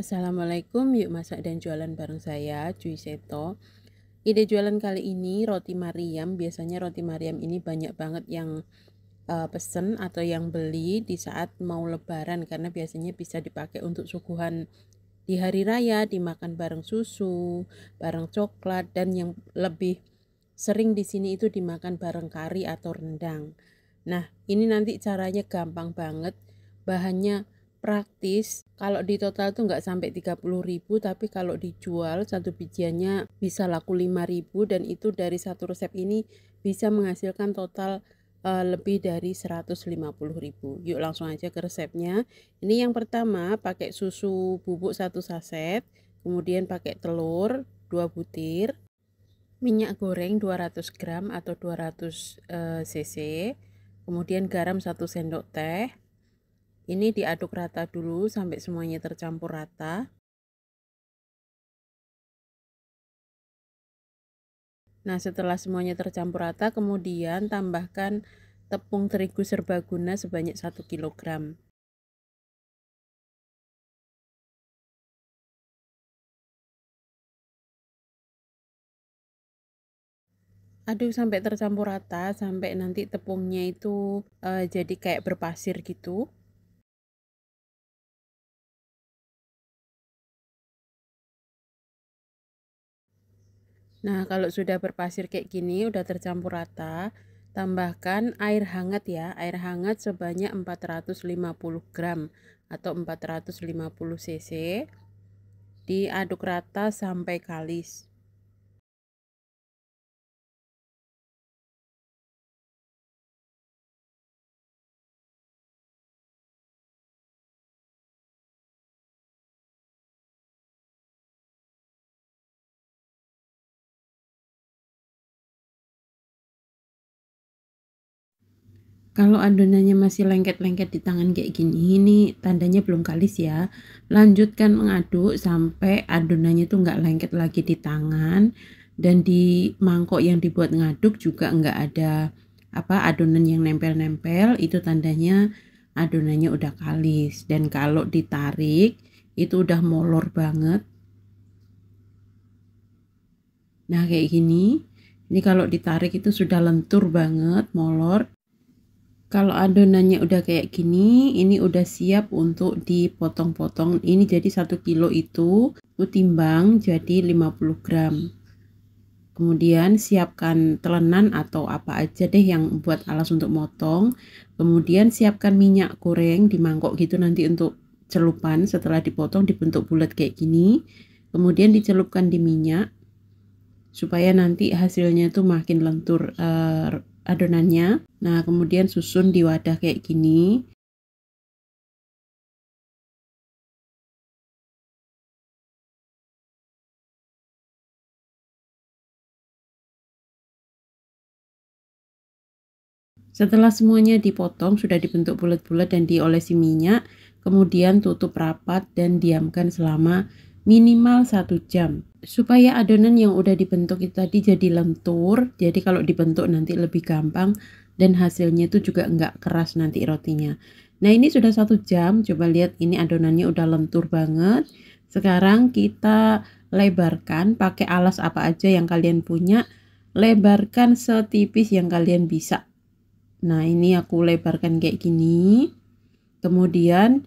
Assalamualaikum, yuk masak dan jualan bareng saya, Cuy Seto. Ide jualan kali ini roti Mariam. Biasanya roti Mariam ini banyak banget yang uh, pesen atau yang beli di saat mau lebaran karena biasanya bisa dipakai untuk suguhan di hari raya, dimakan bareng susu, bareng coklat dan yang lebih sering di sini itu dimakan bareng kari atau rendang. Nah, ini nanti caranya gampang banget. Bahannya praktis kalau di total tuh nggak sampai 30 ribu tapi kalau dijual satu bijiannya bisa laku 5 ribu dan itu dari satu resep ini bisa menghasilkan total uh, lebih dari 150 ribu yuk langsung aja ke resepnya ini yang pertama pakai susu bubuk satu saset kemudian pakai telur dua butir minyak goreng 200 gram atau 200 uh, eh, cc kemudian garam satu sendok teh ini diaduk rata dulu sampai semuanya tercampur rata. Nah, setelah semuanya tercampur rata, kemudian tambahkan tepung terigu serbaguna sebanyak 1 kg. aduk sampai tercampur rata sampai nanti tepungnya itu e, jadi kayak berpasir gitu Nah, kalau sudah berpasir kayak gini, udah tercampur rata, tambahkan air hangat ya. Air hangat sebanyak 450 gram atau 450 cc. Diaduk rata sampai kalis. Kalau adonannya masih lengket-lengket di tangan kayak gini, ini tandanya belum kalis ya. Lanjutkan mengaduk sampai adonannya tuh nggak lengket lagi di tangan dan di mangkok yang dibuat ngaduk juga nggak ada apa adonan yang nempel-nempel. Itu tandanya adonannya udah kalis dan kalau ditarik itu udah molor banget. Nah kayak gini, ini kalau ditarik itu sudah lentur banget, molor kalau adonannya udah kayak gini ini udah siap untuk dipotong-potong ini jadi satu kilo itu timbang jadi 50 gram kemudian siapkan telenan atau apa aja deh yang buat alas untuk motong kemudian siapkan minyak goreng di mangkok gitu nanti untuk celupan setelah dipotong dibentuk bulat kayak gini kemudian dicelupkan di minyak supaya nanti hasilnya tuh makin lentur uh, adonannya. Nah, kemudian susun di wadah kayak gini. Setelah semuanya dipotong, sudah dibentuk bulat-bulat dan diolesi minyak, kemudian tutup rapat dan diamkan selama minimal 1 jam supaya adonan yang udah dibentuk itu tadi jadi lentur jadi kalau dibentuk nanti lebih gampang dan hasilnya itu juga enggak keras nanti rotinya nah ini sudah satu jam coba lihat ini adonannya udah lentur banget sekarang kita lebarkan pakai alas apa aja yang kalian punya lebarkan setipis yang kalian bisa nah ini aku lebarkan kayak gini kemudian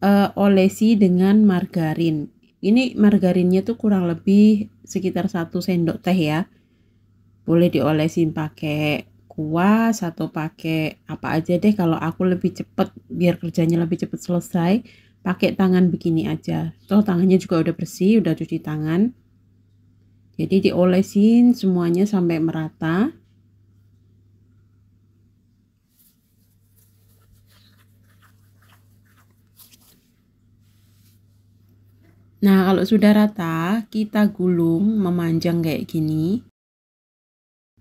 uh, olesi dengan margarin ini margarinnya tuh kurang lebih sekitar satu sendok teh ya boleh diolesin pakai kuas atau pakai apa aja deh kalau aku lebih cepet biar kerjanya lebih cepet selesai pakai tangan begini aja Tuh tangannya juga udah bersih udah cuci tangan jadi diolesin semuanya sampai merata Nah, kalau sudah rata, kita gulung memanjang kayak gini.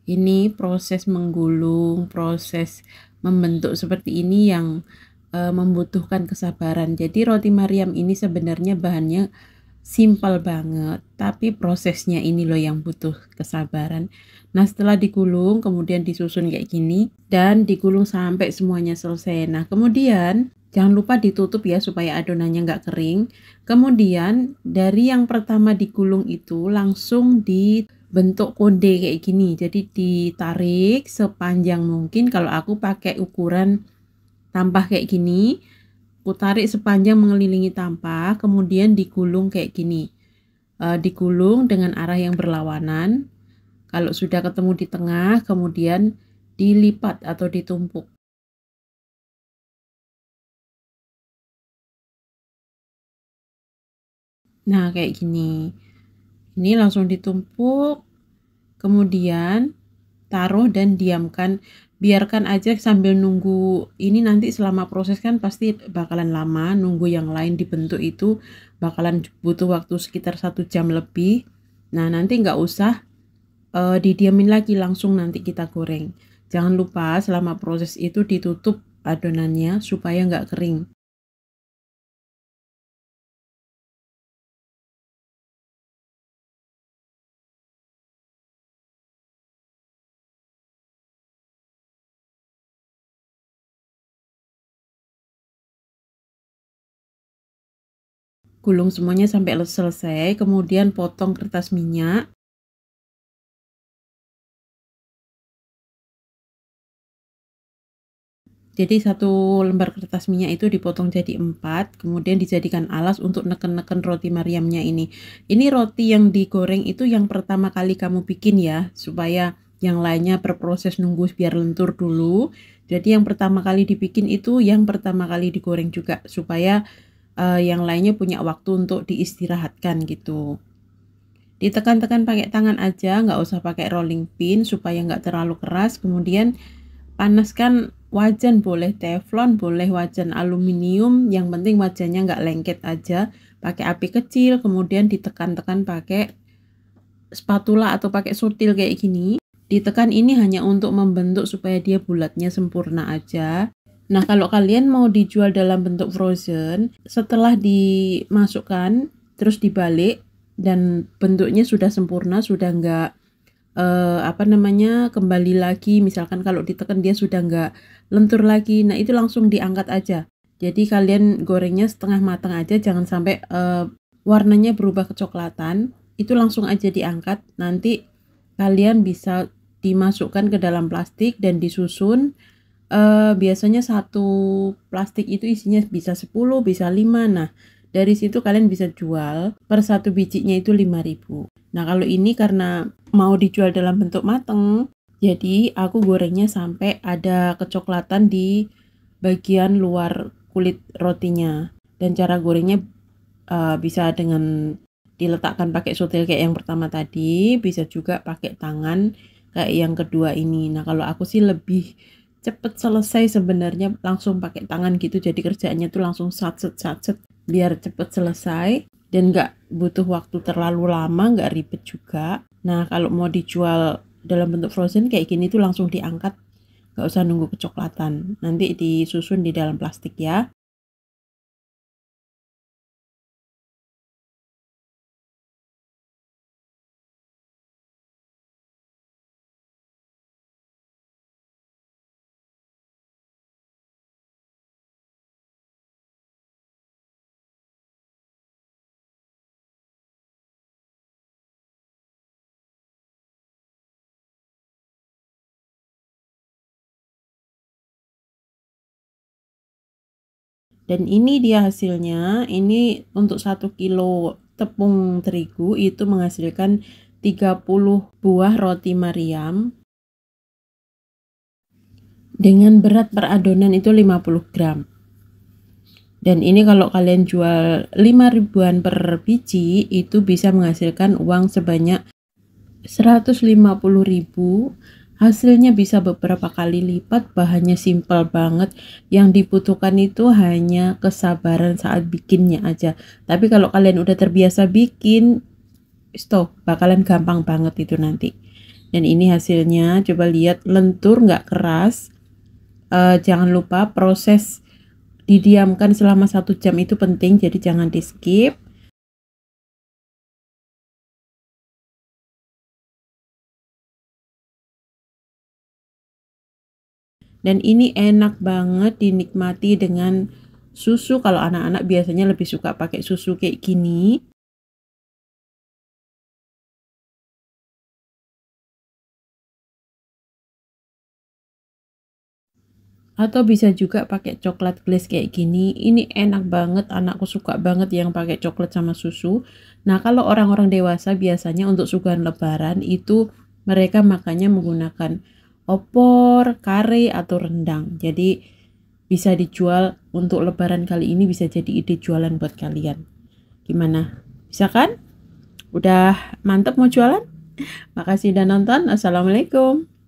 Ini proses menggulung, proses membentuk seperti ini yang e, membutuhkan kesabaran. Jadi roti Mariam ini sebenarnya bahannya simpel banget, tapi prosesnya ini loh yang butuh kesabaran. Nah, setelah digulung kemudian disusun kayak gini dan digulung sampai semuanya selesai. Nah, kemudian Jangan lupa ditutup ya supaya adonannya nggak kering. Kemudian dari yang pertama digulung itu langsung dibentuk konde kayak gini. Jadi ditarik sepanjang mungkin. Kalau aku pakai ukuran tampah kayak gini, aku tarik sepanjang mengelilingi tampah, kemudian digulung kayak gini. E, digulung dengan arah yang berlawanan. Kalau sudah ketemu di tengah, kemudian dilipat atau ditumpuk. Nah, kayak gini. Ini langsung ditumpuk, kemudian taruh dan diamkan. Biarkan aja sambil nunggu ini nanti selama proses kan pasti bakalan lama. Nunggu yang lain dibentuk itu bakalan butuh waktu sekitar satu jam lebih. Nah, nanti nggak usah uh, eh, didiamin lagi langsung nanti kita goreng. Jangan lupa selama proses itu ditutup adonannya supaya nggak kering. gulung semuanya sampai selesai, kemudian potong kertas minyak. Jadi satu lembar kertas minyak itu dipotong jadi empat, kemudian dijadikan alas untuk neken-neken roti mariamnya ini. Ini roti yang digoreng itu yang pertama kali kamu bikin ya, supaya yang lainnya berproses nunggu biar lentur dulu. Jadi yang pertama kali dibikin itu yang pertama kali digoreng juga, supaya uh, yang lainnya punya waktu untuk diistirahatkan gitu. Ditekan-tekan pakai tangan aja, nggak usah pakai rolling pin supaya nggak terlalu keras. Kemudian panaskan wajan boleh teflon, boleh wajan aluminium. Yang penting wajannya nggak lengket aja. Pakai api kecil, kemudian ditekan-tekan pakai spatula atau pakai sutil kayak gini. Ditekan ini hanya untuk membentuk supaya dia bulatnya sempurna aja. Nah, kalau kalian mau dijual dalam bentuk frozen, setelah dimasukkan terus dibalik dan bentuknya sudah sempurna, sudah enggak eh, apa namanya kembali lagi. Misalkan kalau ditekan dia sudah enggak lentur lagi. Nah, itu langsung diangkat aja. Jadi kalian gorengnya setengah matang aja, jangan sampai eh, warnanya berubah kecoklatan. Itu langsung aja diangkat. Nanti kalian bisa dimasukkan ke dalam plastik dan disusun uh, biasanya satu plastik itu isinya bisa 10, bisa 5. Nah, dari situ kalian bisa jual per satu bijinya itu 5000 Nah, kalau ini karena mau dijual dalam bentuk mateng, jadi aku gorengnya sampai ada kecoklatan di bagian luar kulit rotinya. Dan cara gorengnya uh, bisa dengan diletakkan pakai sutil kayak yang pertama tadi, bisa juga pakai tangan kayak yang kedua ini. Nah, kalau aku sih lebih cepet selesai sebenarnya langsung pakai tangan gitu jadi kerjaannya tuh langsung sat set biar cepet selesai dan nggak butuh waktu terlalu lama nggak ribet juga nah kalau mau dijual dalam bentuk frozen kayak gini tuh langsung diangkat nggak usah nunggu kecoklatan nanti disusun di dalam plastik ya dan ini dia hasilnya ini untuk 1 kilo tepung terigu itu menghasilkan 30 buah roti mariam dengan berat per adonan itu 50 gram dan ini kalau kalian jual 5 ribuan per biji itu bisa menghasilkan uang sebanyak 150 ribu hasilnya bisa beberapa kali lipat bahannya simpel banget yang dibutuhkan itu hanya kesabaran saat bikinnya aja tapi kalau kalian udah terbiasa bikin stop bakalan gampang banget itu nanti dan ini hasilnya coba lihat lentur nggak keras uh, jangan lupa proses didiamkan selama satu jam itu penting jadi jangan di skip dan ini enak banget dinikmati dengan susu kalau anak-anak biasanya lebih suka pakai susu kayak gini atau bisa juga pakai coklat glaze kayak gini ini enak banget anakku suka banget yang pakai coklat sama susu nah kalau orang-orang dewasa biasanya untuk suguhan lebaran itu mereka makannya menggunakan opor, kare, atau rendang. Jadi bisa dijual untuk lebaran kali ini bisa jadi ide jualan buat kalian. Gimana? Bisa kan? Udah mantep mau jualan? Makasih udah nonton. Assalamualaikum.